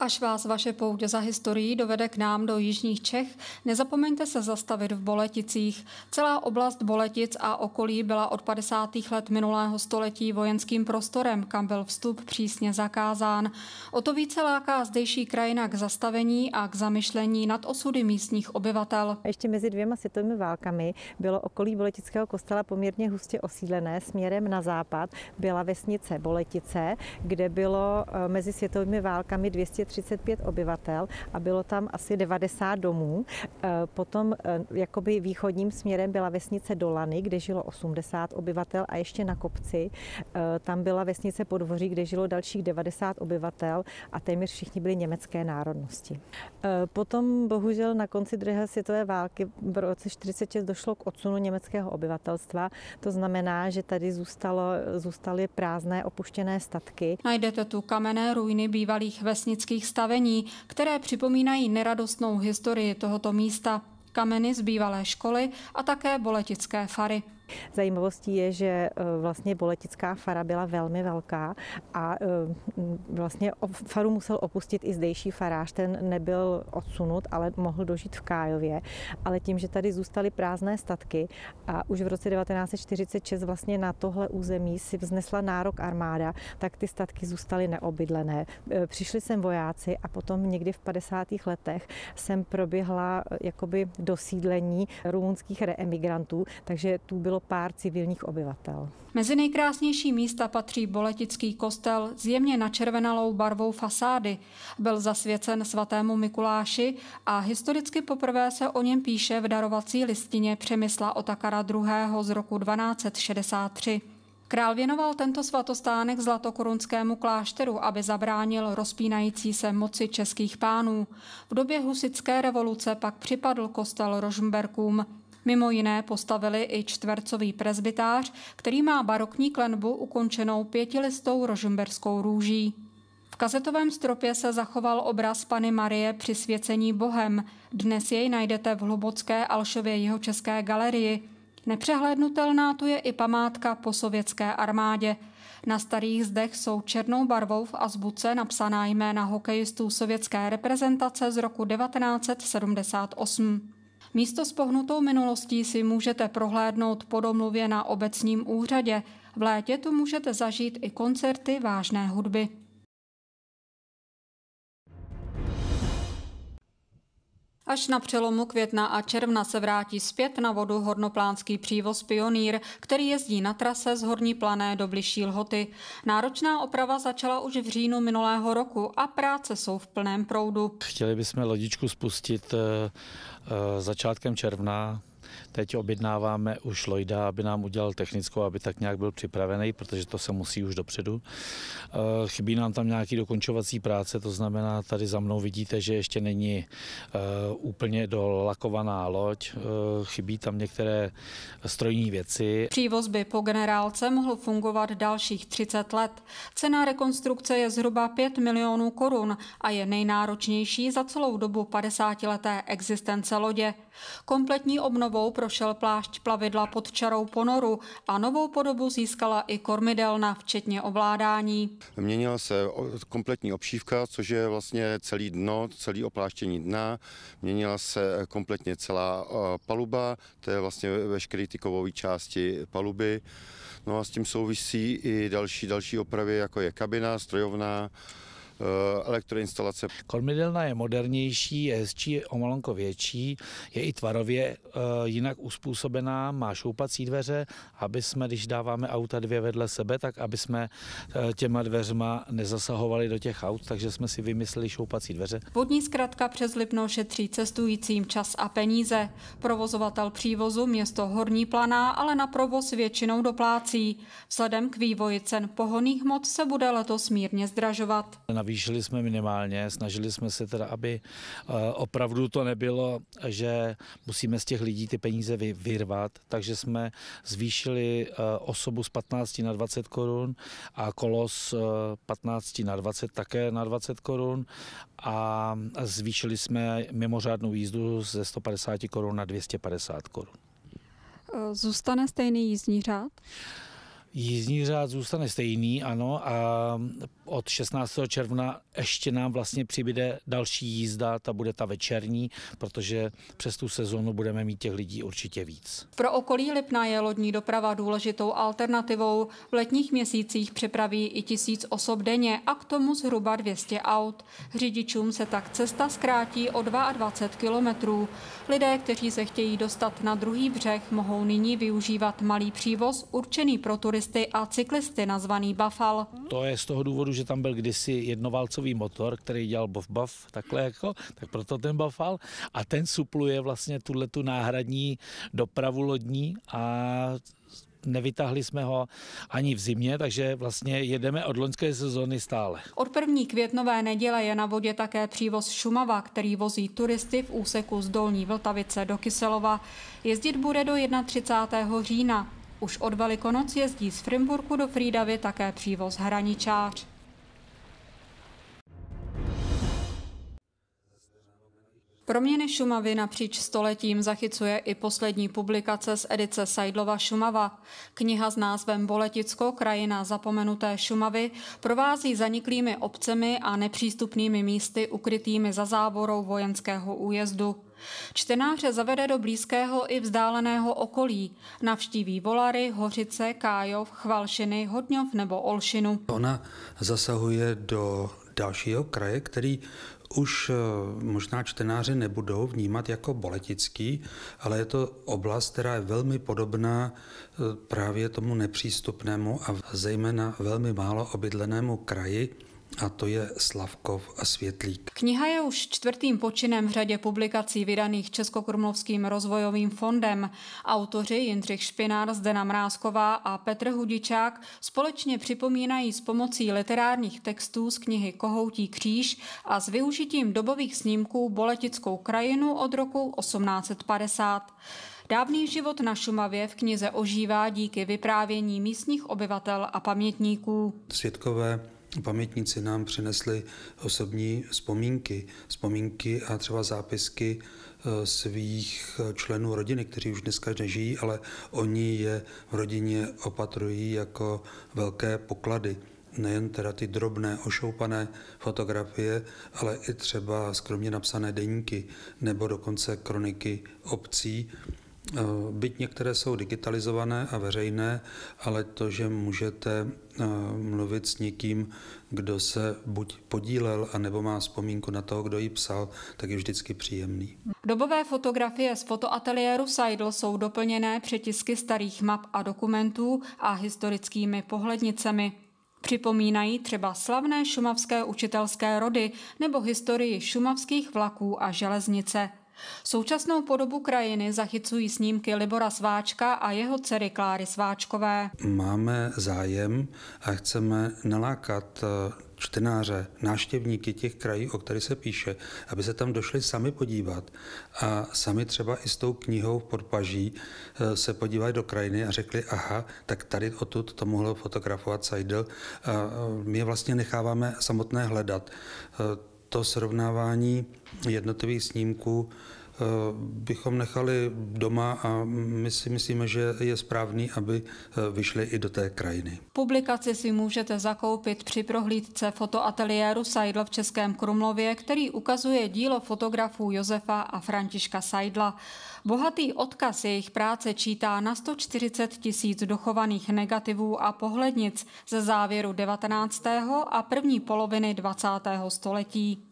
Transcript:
Až vás vaše pouť za historií dovede k nám do Jižních Čech, nezapomeňte se zastavit v Boleticích. Celá oblast Boletic a okolí byla od 50. let minulého století vojenským prostorem, kam byl vstup přísně zakázán. O to více láká zdejší krajina k zastavení a k zamyšlení nad osudy místních obyvatel. Ještě mezi dvěma světovými válkami bylo okolí Boletického kostela poměrně hustě osídlené směrem na západ. Byla vesnice Boletice, kde bylo eh, mezi světovými válkami 200 35 obyvatel a bylo tam asi 90 domů. Eh, potom eh, jakoby východním směrem byla vesnice Dolany, kde žilo 80 obyvatel a ještě na kopci. Eh, tam byla vesnice Podvoří, kde žilo dalších 90 obyvatel a téměř všichni byli německé národnosti. Potom bohužel na konci druhé světové války v roce 1946 došlo k odsunu německého obyvatelstva. To znamená, že tady zůstalo, zůstaly prázdné opuštěné statky. Najdete tu kamenné ruiny bývalých vesnických starých stavení, které připomínají neradostnou historii tohoto místa, kameny z bývalé školy a také boletické fary. Zajímavostí je, že eh, vlastně boletická fara byla velmi velká a eh, vlastně faru musel opustit i zdejší farář, ten nebyl odsunut, ale mohl dožít v Kájově. Ale tím, že tady zůstaly prázdné statky a už v roce 1946 vlastně na tohle území si vznesla nárok armáda, tak ty statky zůstaly neobydlené. Eh, přišli sem vojáci a potom někdy v 50. letech jsem proběhla jakoby dosídlení rumunských reemigrantů, takže tu bylo pár civilních obyvatel. Mezi nejkrásnější místa patří Boletický kostel s jemně načervenalou barvou fasády. Byl zasvěcen svatému Mikuláši a historicky poprvé se o něm píše v darovací listině Přemysla Otakara II. z roku 1263. Král věnoval tento svatostánek zlatokorunskému klášteru, aby zabránil rozpínající se moci českých pánů. V době husické revoluce pak připadl kostel Rožmberkům. Mimo jiné postavili i čtvercový prezbytář, který má barokní klenbu ukončenou pětilistou rožumberskou růží. V kazetovém stropě se zachoval obraz Pany Marie při svěcení Bohem. Dnes jej najdete v hlubocké Alšově jeho české galerii. Nepřehlédnutelná tu je i památka po sovětské armádě. Na starých zdech jsou černou barvou v azbuce napsaná jména hokejistů sovětské reprezentace z roku 1978. Místo s pohnutou minulostí si můžete prohlédnout po domluvě na obecním úřadě. V létě tu můžete zažít i koncerty vážné hudby. Až na přelomu května a června se vrátí zpět na vodu hornoplánský přívoz Pionýr, který jezdí na trase z Horní plané do bližší Lhoty. Náročná oprava začala už v říjnu minulého roku a práce jsou v plném proudu. Chtěli bychom lodičku spustit eh, eh, začátkem června, Teď objednáváme už Lloyda, aby nám udělal technickou, aby tak nějak byl připravený, protože to se musí už dopředu. Eh, chybí nám tam nějaký dokončovací práce, to znamená, tady za mnou vidíte, že ještě není eh, úplně dolakovaná loď, eh, chybí tam některé strojní věci. Přívoz by po generálce mohl fungovat dalších 30 let. Cena rekonstrukce je zhruba 5 milionů korun a je nejnáročnější za celou dobu 50-leté existence lodě. Kompletní obnovou prošel plášť plavidla pod čarou ponoru a novou podobu získala i kormidelna, včetně ovládání. Měnila se kompletní obšívka, což je vlastně celý dno, celý opláštění dna. Měnila se eh, kompletně celá eh, paluba, to je vlastně veškeré ty kovové části paluby. No a s tím souvisí i další, další opravy, jako je kabina, strojovna, Eh, elektroinstalace. Kormidelna je modernější, je hezčí, je o malinko větší, je i tvarově eh, jinak uspůsobená, má šoupací dveře, aby jsme, když dáváme auta dvě vedle sebe, tak aby jsme eh, těma dveřma nezasahovali do těch aut, takže jsme si vymysleli šoupací dveře. Vodní zkratka přes Lipno šetří cestujícím čas a peníze. Provozovatel přívozu město Horní Planá ale na provoz většinou doplácí. Vzhledem k vývoji cen pohoných hmot se bude letos mírně zdražovat. Na zvýšili jsme minimálně, snažili jsme se teda, aby eh, opravdu to nebylo, že musíme z těch lidí ty peníze vyrvat, takže jsme zvýšili eh, osobu z 15 na 20 korun a kolo z 15 na 20 také na 20 korun a zvýšili jsme mimořádnou jízdu ze 150 korun na 250 korun. Eh, zůstane stejný jízdní řád? Jízdní řád zůstane stejný, ano, a od 16. června ještě nám vlastně přibude další jízda, ta bude ta večerní, protože přes tu sezonu budeme mít těch lidí určitě víc. Pro okolí Lipna je lodní doprava důležitou alternativou. V letních měsících přepraví i tisíc osob denně a k tomu zhruba 200 aut. Řidičům se tak cesta zkrátí o 22 kilometrů. Lidé, kteří se chtějí dostat na druhý břeh, mohou nyní využívat malý přívoz určený pro turisty motocyklisty a cyklisty nazvaný Bafal. To je z toho důvodu, že tam byl kdysi jednoválcový motor, který dělal bov-bav takhle jako, tak proto ten Bafal. A ten supluje vlastně tuhle tu náhradní dopravu lodní a nevytahli jsme ho ani v zimě, takže vlastně jedeme od loňské sezóny stále. Od první květnové neděle je na vodě také přívoz Šumava, který vozí turisty v úseku z Dolní Vltavice do Kyselova. Jezdit bude do 31. října. Už od Velikonoc jezdí z Frimburku do Frídavy také přívoz hraničář. Proměny Šumavy napříč stoletím zachycuje i poslední publikace z edice Sajdlova Šumava. Kniha s názvem Boleticko, krajina zapomenuté Šumavy, provází zaniklými obcemi a nepřístupnými místy ukrytými za závorou vojenského újezdu. Čtenáře zavede do blízkého i vzdáleného okolí. Navštíví Volary, Hořice, Kájov, Chvalšiny, Hodňov nebo Olšinu. Ona zasahuje do dalšího kraje, který už eh, možná čtenáři nebudou vnímat jako boletický, ale je to oblast, která je velmi podobná eh, právě tomu nepřístupnému a zejména velmi málo obydlenému kraji, a to je Slavkov a Světlík. Kniha je už čtvrtým počinem v řadě publikací vydaných Českokrumlovským rozvojovým fondem. Autoři Jindřich Špinár, Zdena Mrázková a Petr Hudičák společně připomínají s pomocí literárních textů z knihy Kohoutí kříž a s využitím dobových snímků boletickou krajinu od roku 1850. Dávný život na Šumavě v knize ožívá díky vyprávění místních obyvatel a pamětníků. Světkové Pamětníci nám přinesli osobní vzpomínky, vzpomínky a třeba zápisky eh, svých eh, členů rodiny, kteří už dneska nežijí, ale oni je v rodině opatrují jako velké poklady. Nejen teda ty drobné ošoupané fotografie, ale i třeba skromně napsané deníky nebo dokonce kroniky obcí, Eh, byť některé jsou digitalizované a veřejné, ale to, že můžete eh, mluvit s někým, kdo se buď podílel, anebo má vzpomínku na toho, kdo ji psal, tak je vždycky příjemný. Dobové fotografie z fotoateliéru Seidl jsou doplněné přetisky starých map a dokumentů a historickými pohlednicemi. Připomínají třeba slavné šumavské učitelské rody nebo historii šumavských vlaků a železnice. Současnou podobu krajiny zachycují snímky Libora Sváčka a jeho dcery Kláry Sváčkové. Máme zájem a chceme nalákat eh, čtenáře, náštěvníky těch krají, o kterých se píše, aby se tam došli sami podívat a sami třeba i s tou knihou v podpaží eh, se podívali do krajiny a řekli, aha, tak tady odtud to mohlo fotografovat Seidel. Eh, my je vlastně necháváme samotné hledat to srovnávání jednotlivých snímků Eh, bychom nechali doma a my si myslíme, že je správný, aby eh, vyšli i do té krajiny. Publikaci si můžete zakoupit při prohlídce fotoateliéru Sajdla v Českém Krumlově, který ukazuje dílo fotografů Josefa a Františka Sajdla. Bohatý odkaz jejich práce čítá na 140 tisíc dochovaných negativů a pohlednic ze závěru 19. a první poloviny 20. století.